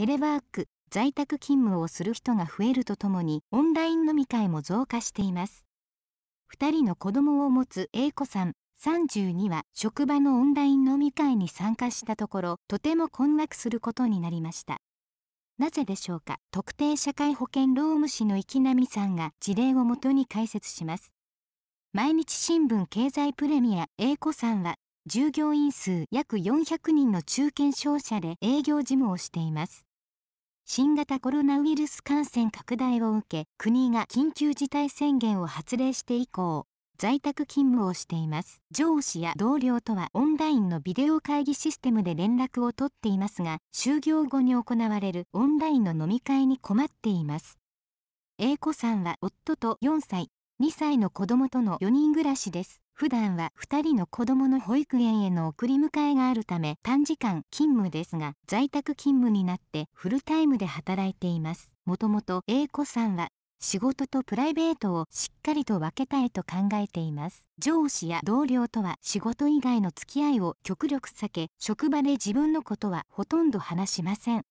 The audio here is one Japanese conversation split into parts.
テレワーク在宅勤務をする人が増えるとともにオンライン飲み会も増加しています2人の子供を持つ A 子さん32は職場のオンライン飲み会に参加したところとても困惑することになりましたなぜでしょうか特定社会保険労務士の池波さんが事例をもとに解説します毎日新聞経済プレミア A 子さんは従業員数約400人の中堅商社で営業事務をしています新型コロナウイルス感染拡大を受け国が緊急事態宣言を発令して以降在宅勤務をしています上司や同僚とはオンラインのビデオ会議システムで連絡を取っていますが就業後に行われるオンラインの飲み会に困っています A 子さんは夫と4歳2歳の子供との4人暮らしです普段は2人の子供の保育園への送り迎えがあるため短時間勤務ですが在宅勤務になってフルタイムで働いていますもともと A 子さんは仕事とプライベートをしっかりと分けたいと考えています上司や同僚とは仕事以外の付き合いを極力避け職場で自分のことはほとんど話しません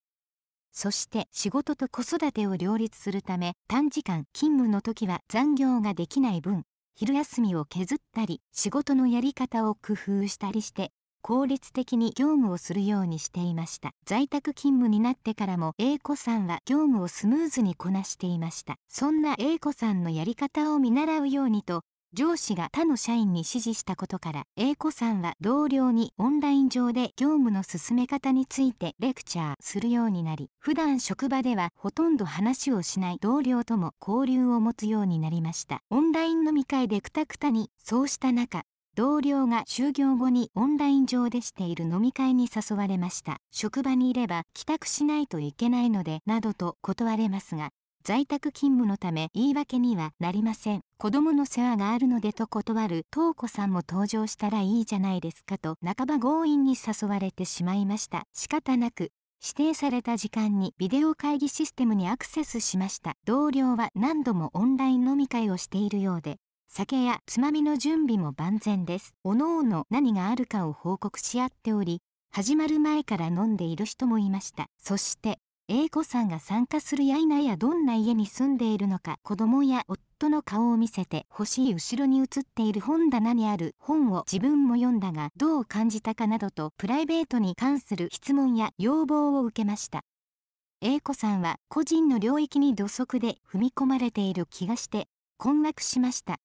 そして仕事と子育てを両立するため短時間勤務の時は残業ができない分昼休みを削ったり仕事のやり方を工夫したりして効率的に業務をするようにしていました在宅勤務になってからも A 子さんは業務をスムーズにこなしていましたそんな A 子さんのやり方を見習うようにと上司が他の社員に指示したことから A 子さんは同僚にオンライン上で業務の進め方についてレクチャーするようになり普段職場ではほとんど話をしない同僚とも交流を持つようになりましたオンライン飲み会でくたくたにそうした中同僚が就業後にオンライン上でしている飲み会に誘われました職場にいれば帰宅しないといけないのでなどと断れますが在宅勤務のため言い訳にはなりません子供の世話があるのでと断る東子さんも登場したらいいじゃないですかと半ば強引に誘われてしまいました仕方なく指定された時間にビデオ会議システムにアクセスしました同僚は何度もオンライン飲み会をしているようで酒やつまみの準備も万全ですおのおの何があるかを報告し合っており始まる前から飲んでいる人もいましたそして A 子さんが参加するやいなやどんな家に住んでいるのか子供や夫の顔を見せて欲しい後ろに写っている本棚にある本を自分も読んだがどう感じたかなどとプライベートに関する質問や要望を受けました A 子さんは個人の領域に土足で踏み込まれている気がして困惑しました